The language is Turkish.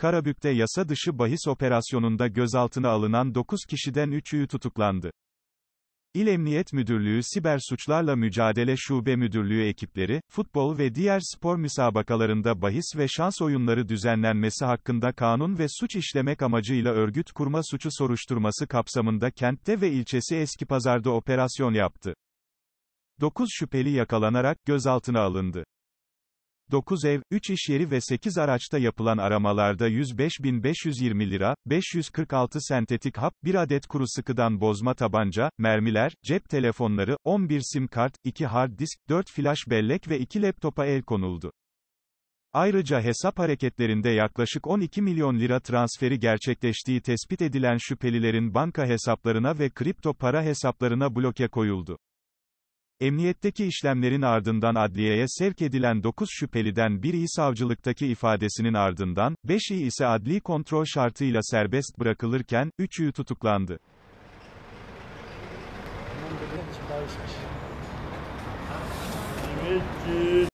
Karabük'te yasa dışı bahis operasyonunda gözaltına alınan 9 kişiden 3'ü tutuklandı. İl Emniyet Müdürlüğü Siber Suçlarla Mücadele Şube Müdürlüğü ekipleri, futbol ve diğer spor müsabakalarında bahis ve şans oyunları düzenlenmesi hakkında kanun ve suç işlemek amacıyla örgüt kurma suçu soruşturması kapsamında kentte ve ilçesi eski pazarda operasyon yaptı. 9 şüpheli yakalanarak gözaltına alındı. 9 ev, 3 iş yeri ve 8 araçta yapılan aramalarda 105.520 lira, 546 sentetik hap, 1 adet kuru sıkıdan bozma tabanca, mermiler, cep telefonları, 11 sim kart, 2 hard disk, 4 flash bellek ve 2 laptopa el konuldu. Ayrıca hesap hareketlerinde yaklaşık 12 milyon lira transferi gerçekleştiği tespit edilen şüphelilerin banka hesaplarına ve kripto para hesaplarına bloke koyuldu. Emniyetteki işlemlerin ardından adliyeye sevk edilen 9 şüpheliden biri savcılıktaki ifadesinin ardından, 5'i ise adli kontrol şartıyla serbest bırakılırken, 3'ü tutuklandı. Peki.